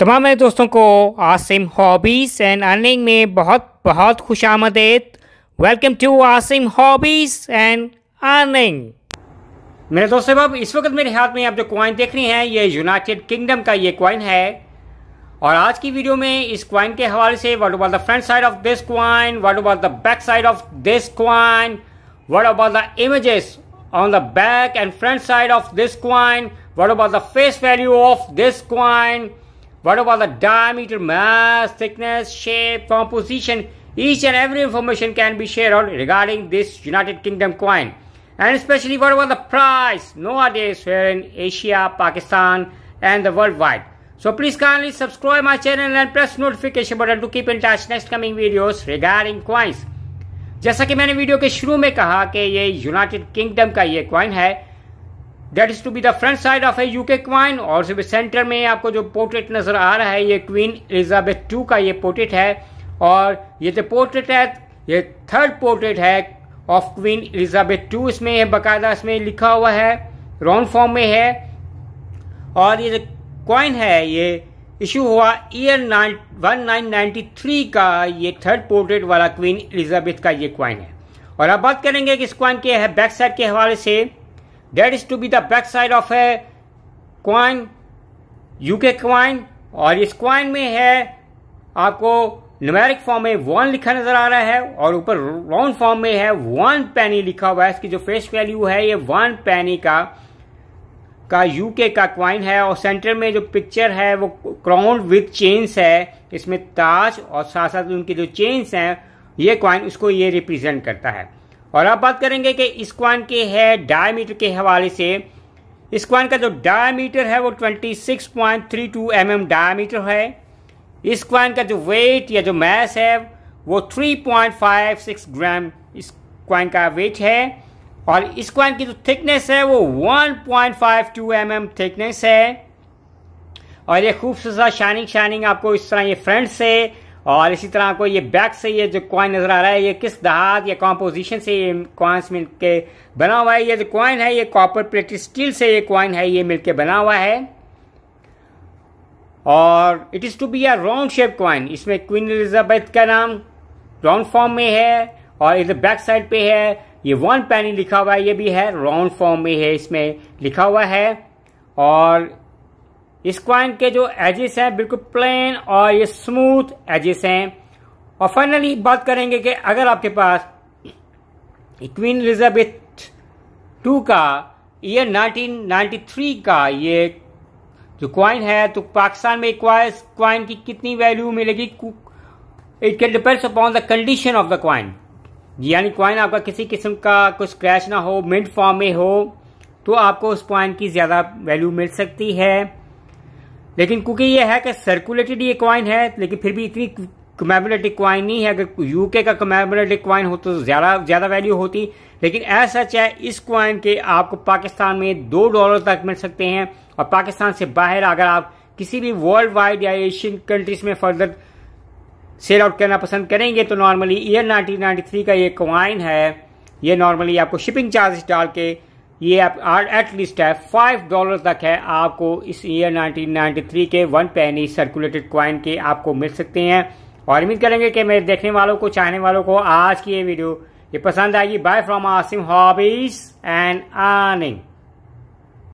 तमाम मेरे दोस्तों को आसिम हॉबीज़ एंड अर्निंग में बहुत बहुत खुश आमदेद welcome to Asim hobbies and earning मेरे दोस्तों बाब इस वक्त मेरे हाथ में आप जो क्वाइन देख रहे हैं ये यूनाइटेड किंगडम का ये क्वाइन है और आज की वीडियो में इस क्वाइन के हवाले से what about the front side of this coin what about the back side of this coin what about the images on the back and front side of this coin what about the face value of this coin What about the diameter, mass, thickness, shape, composition? Each and every information can be shared on regarding this United Kingdom coin. And especially what about the price? Nowadays we in Asia, Pakistan and the worldwide. So please kindly subscribe my channel and press notification button to keep in touch next coming videos regarding coins. जैसा कि मैंने video के शुरू में कहा कि ये United kingdom का ये कॉइन है date is to be the front side of a UK coin और सिर्फ सेंटर में आपको जो पोर्ट्रेट नजर आ रहा है ये क्वीन एलिजाबेथ टू का ये पोर्ट्रेट है और ये जो पोर्ट्रेट है ये थर्ड पोर्ट्रेट है ऑफ क्वीन एलिजाबेथ टू इसमें बाकायदा इसमें लिखा हुआ है राउंड फॉर्म में है और ये जो क्वाइन है ये इशू हुआ year one nine ninety three का ये थर्ड पोर्ट्रेट वाला क्वीन एलिजाबेथ का ये क्वाइन है और अब बात करेंगे कि इस क्वाइन के है बैक साइड के हवाले से date is to be the back side of a coin UK coin और इस क्वाइन में है आपको न्यूमेरिक फॉर्म में वन लिखा नजर आ रहा है और ऊपर राउंड फॉर्म में है वन पैनी लिखा हुआ है इसकी जो फेस वैल्यू है ये वन पैनी का का यूके का क्वाइन है और सेंटर में जो पिक्चर है वो क्राउंड विथ चेन्स है इसमें ताज और साथ साथ उनकी जो चेन्स हैं ये क्वाइन उसको ये रिप्रेजेंट करता है और अब बात करेंगे कि इसक्वान के है डायमीटर के हवाले से इसक्वान का जो डायमीटर है वो 26.32 mm डायमीटर है इसक्वान का जो वेट या जो मैस है वो 3.56 ग्राम इसक्वान का वेट है और इसक्वान की जो थिकनेस है वो 1.52 mm थिकनेस है और ये खूबसूरत शाइनिंग शाइनिंग आपको इस तरह ये फ्रंट से और इसी तरह आपको ये बैक से ये जो कॉइन नजर आ रहा है ये किस दहात या कॉम्पोजिशन से ये कॉइन्स मिलके बना हुआ है ये जो कॉइन है ये कॉपर प्लेट स्टील से ये कॉइन है ये मिलके बना हुआ है और it is to be a round shape coin इसमें क्वीन एलिजाबेथ का नाम राउंड फॉर्म में है और इधर बैक साइड पे है ये वन पैनी लिखा हुआ है ये भी है राउंड फॉर्म में है इसमें लिखा हुआ है और स्क्वाइन के जो एजिस हैं बिल्कुल प्लेन और ये स्मूथ एजिस हैं और फाइनली बात करेंगे कि अगर आपके पास क्वीन एलिजाबेथ टू का ये 1993 का ये जो क्वाइन है तो पाकिस्तान में क्वाइन की कितनी वैल्यू मिलेगी it can depends upon the condition of the coin यानी क्वाइन आपका किसी किस्म का कोई स्क्रैच ना हो मिंट फॉर्म में हो तो आपको उस क्वाइन की ज़्यादा वैल्यू मिल सकती है लेकिन क्योंकि ये है कि सर्कुलेटेड ये क्वाइन है लेकिन फिर भी इतनी कमेबुलेटिक क्वाइन नहीं है अगर यूके का कमेमोरेटिव क्वाइन हो तो ज़्यादा ज़्यादा वैल्यू होती लेकिन ऐसा सच है इस क्वाइन के आपको पाकिस्तान में दो डॉलर तक मिल सकते हैं और पाकिस्तान से बाहर अगर आप किसी भी वर्ल्ड वाइड या एशियन कंट्रीज में फर्दर सेल आउट करना पसंद करेंगे तो नॉर्मली ईयर नाइनटीन थ्री का ये क्वाइन है ये नॉर्मली आपको शिपिंग चार्जेस डाल के ये आप एटलीस्ट है फाइव डॉलर तक है आपको इस ईयर 1993 के वन पैनी सर्कुलेटेड क्वाइन के आपको मिल सकते हैं और उम्मीद करेंगे कि मेरे देखने वालों को चाहने वालों को आज की ये वीडियो ये पसंद आएगी bye from Asim hobbies and earning